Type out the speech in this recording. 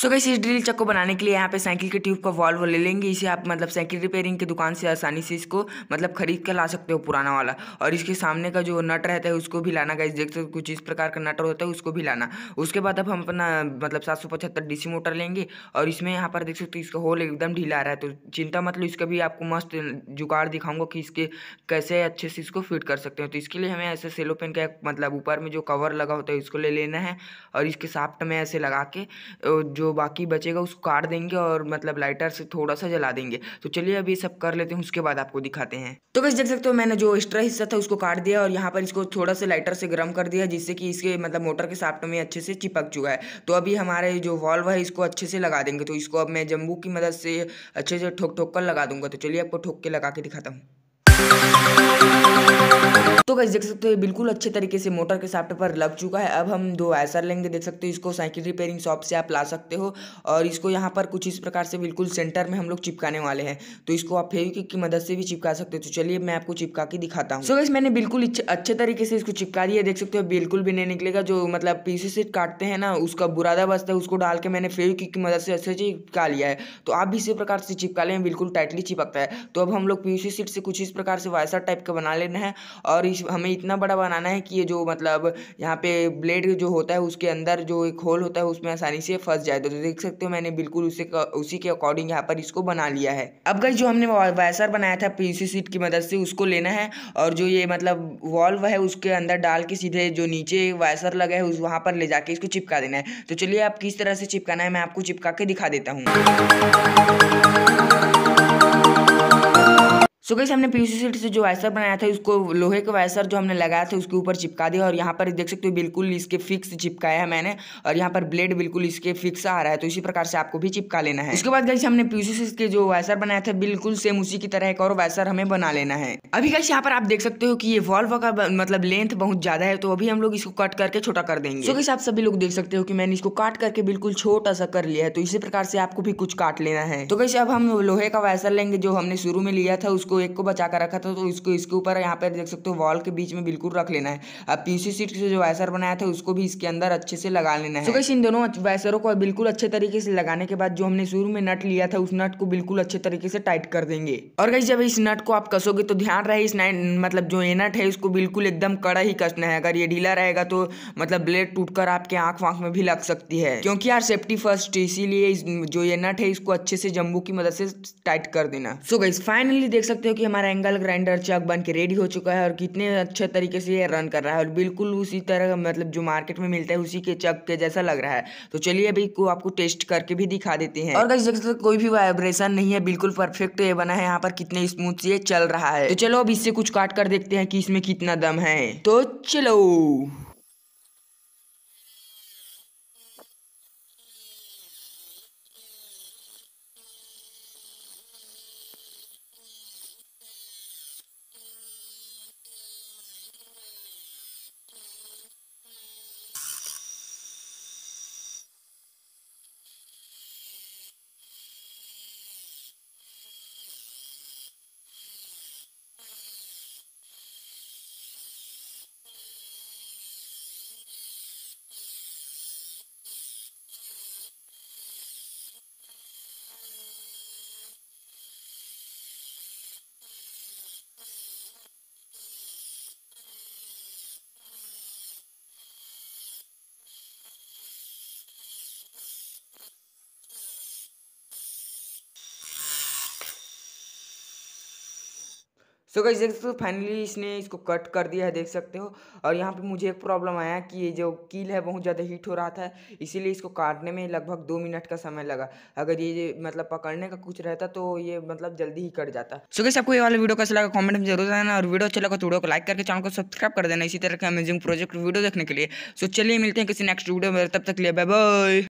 सो so इस drill चक्को बनाने के लिए यहाँ पे साइकिल के ट्यूब का वॉल्व ले लेंगे इसे आप मतलब साइकिल रिपेयरिंग की दुकान से आसानी से इसको मतलब खरीद कर ला सकते हो पुराना वाला और इसके सामने का जो नट रहता है उसको भी लाना गाइस देख सकते हो कुछ इस प्रकार का नट होता है उसको भी लाना उसके बाद अब हम अपना मतलब सात सौ पचहत्तर डीसी मोटर लेंगे और इसमें यहाँ पर देख सकते हो इसका होल एकदम ढीला आ रहा है तो चिंता मतलब इसका भी आपको मस्त जुगाड़ दिखाऊंगा कि इसके कैसे अच्छे से इसको फिट कर सकते हो तो इसके लिए हमें ऐसे सेलो पेन का मतलब ऊपर में जो कवर लगा होता है उसको ले लेना है और इसके साफ्ट में ऐसे लगा के जो बाकी बचेगा उसको काट देंगे और मतलब लाइटर से थोड़ा सा जला देंगे तो चलिए अभी सब कर लेते हैं उसके बाद आपको दिखाते हैं तो कैसे देख सकते हो मैंने जो एक्स्ट्रा हिस्सा था उसको काट दिया और यहाँ पर इसको थोड़ा सा लाइटर से गर्म कर दिया जिससे कि इसके मतलब मोटर के साफ्ट में अच्छे से चिपक चुका है तो अभी हमारे जो वॉल्व है इसको अच्छे से लगा देंगे तो इसको अब मैं जम्बू की मदद से अच्छे से ठोक ठोक कर लगा दूंगा तो चलिए आपको ठोक के लगा के दिखाता हूँ तो कैसे देख सकते हो बिल्कुल अच्छे तरीके से मोटर के साफ्ट पर लग चुका है अब हम दो ऐसा लेंगे देख सकते हो इसको साइकिल रिपेयरिंग शॉप से आप ला सकते हो और इसको यहाँ पर कुछ इस प्रकार से बिल्कुल सेंटर में हम लोग चिपकाने वाले हैं तो इसको आप फेवी की मदद से भी चिपका सकते हो तो चलिए मैं आपको चिपका के दिखाता हूँ सो गाइस मैंने बिल्कुल अच्छे तरीके से इसको चिपका दिया देख सकते हो बिल्कुल भी नहीं निकलेगा जो मतलब पीसी से काटते हैं ना उसका बुरादा बचता है उसको डाल के मैंने फेविकिक की मदद से अच्छे से चिपका लिया है तो आप भी इसी प्रकार से चिपका लें बिल्कुल टाइटली चिपकता है तो अब हम लोग पीसी सीट से कुछ इस प्रकार से वायसा टाइप का बना लेना है और अभी हमें इतना बड़ा बनाना है कि ये जो मतलब यहाँ पे ब्लेड जो होता है उसके अंदर जो एक होल होता है उसमें आसानी से फंस जाए तो देख सकते हो मैंने बिल्कुल उसे उसी के अकॉर्डिंग यहाँ पर इसको बना लिया है अब गई जो हमने वायसर बनाया था पी सीट की मदद से उसको लेना है और जो ये मतलब वॉल्व है उसके अंदर डाल के सीधे जो नीचे वायसर लगा है उस वहाँ पर ले जाके इसको चिपका देना है तो चलिए आप किस तरह से चिपकाना है मैं आपको चिपका के दिखा देता हूँ सो कैसे हमने पी से जो वायसर बनाया था उसको लोहे का वायसर जो हमने लगाया था उसके ऊपर चिपका दिया और यहाँ पर देख सकते हो बिल्कुल इसके फिक्स चिपकाया है मैंने और यहाँ पर ब्लेड बिल्कुल इसके फिक्स आ रहा है तो इसी प्रकार से आपको भी चिपका लेना है उसके बाद गई हमने पी के जो वायसर बनाया था बिल्कुल सेम उसी की तरह एक और वायसर हमें बना लेना है अभी कैसे यहाँ पर आप देख सकते हो कि ये वॉल्व का मतलब लेंथ बहुत ज्यादा है तो अभी हम लोग इसको कट करके छोटा कर देंगे सो कैसे आप सभी लोग देख सकते हो कि मैंने इसको काट करके बिल्कुल छोटा सा कर लिया है तो इसी प्रकार से आपको भी कुछ काट लेना है तो कैसे अब हम लोहे का वायसर लेंगे जो हमने शुरू में लिया था उसको एक को बचा कर रखा था तो इसको इसके ऊपर यहाँ पर देख सकते हो वॉल के बीच में बिल्कुल रख लेना है अब पीसी सीट से जो वाइसर बनाया था उसको भी इसके अंदर अच्छे से लगा लेना है तो इन दोनों वाइसरों को बिल्कुल अच्छे तरीके से लगाने के बाद जो हमने शुरू में नट लिया था उस नट को बिल्कुल अच्छे तरीके से टाइट कर देंगे और गई जब इस नट को आप कसोगे तो ध्यान रहे इस मतलब जो ये नट है इसको बिल्कुल एकदम कड़ा ही कसना है अगर ये ढीला रहेगा तो मतलब ब्लेड टूटकर आपके आंख वाँख में भी लग सकती है क्योंकि यार सेफ्टी फर्स्ट इसीलिए जो ये नट है इसको अच्छे से जम्बू की मदद से टाइट कर देना सो गई फाइनली देख सकते हो कि हमारा एंगल ग्राइंडर चक बन के रेडी हो चुका है और कितने अच्छे तरीके से ये रन कर रहा है और बिल्कुल उसी तरह मतलब जो मार्केट में मिलता है उसी के चक के जैसा लग रहा है तो चलिए अभी को आपको टेस्ट करके भी दिखा देते हैं और देख तो कोई भी वाइब्रेशन नहीं है बिल्कुल परफेक्ट तो ये बना है यहाँ पर कितने स्मूथ ये चल रहा है तो चलो अब इससे कुछ काट कर देखते हैं कि इसमें कितना दम है तो चलो सो गाइस देख सकते हो फाइनली इसने इसको कट कर दिया है देख सकते हो और यहाँ पे मुझे एक प्रॉब्लम आया कि ये जो कील है बहुत ज़्यादा हीट हो रहा था इसीलिए इसको काटने में लगभग दो मिनट का समय लगा अगर ये मतलब पकड़ने का कुछ रहता तो ये मतलब जल्दी ही कट जाता सो गाइस आपको ये वाला वीडियो कैसा लगा कॉमेंट में जरूर देना और वीडियो अच्छा लगा तो वीडियो को लाइक करके चैनल को सब्सक्राइब कर देना इसी तरह के अमेजिंग प्रोजेक्ट वीडियो देखने के लिए सो चलिए मिलते हैं किसी नेक्स्ट वीडियो में तब तक लिए बाय बाय